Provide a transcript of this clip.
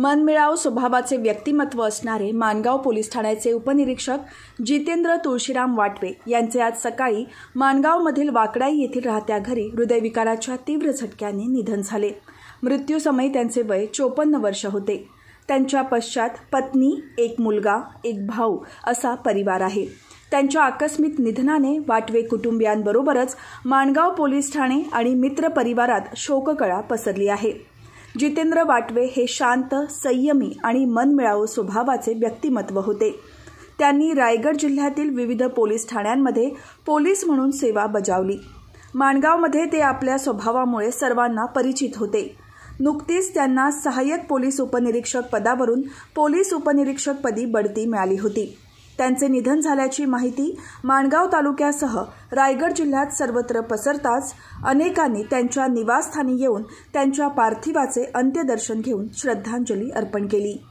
मनमिळाव स्वभावाचे व्यक्तिमत्व असणारे मानगाव पोलीस ठाण्याचे उपनिरीक्षक जितेंद्र तुळशीराम वाटवे यांचे आज सकाळी मानगावमधील वाकडाई येथील राहत्या घरी हृदयविकाराच्या तीव्र झटक्याने निधन झाले मृत्यूसमयी त्यांचे वय चोपन्न वर्ष होते त्यांच्या पश्चात पत्नी एक मुलगा एक भाऊ असा परिवार आहे त्यांच्या आकस्मिक निधनाने वाटवे कुटुंबियांबरोबरच माणगाव पोलीस ठाणे आणि मित्र परिवारात शोककळा पसरली आहे जितेंद्र वाटवे हे शांत संयमी आणि मनमिळावू स्वभावाचे व्यक्तिमत्व होते त्यांनी रायगड जिल्ह्यातील विविध पोलीस ठाण्यांमध्ये पोलीस म्हणून सेवा बजावली माणगावमध्ये ते आपल्या स्वभावामुळे सर्वांना परिचित होते नुकतीच त्यांना सहाय्यक पोलीस उपनिरीक्षक पदावरून पोलीस उपनिरीक्षकपदी बढती मिळाली होती त्यांचे निधन झाल्याची माहिती माणगाव तालुक्यासह रायगड जिल्ह्यात सर्वत्र पसरताच अनेकांनी त्यांच्या निवासस्थानी येऊन त्यांच्या पार्थिवाचे अंत्यदर्शन घेऊन श्रद्धांजली अर्पण केली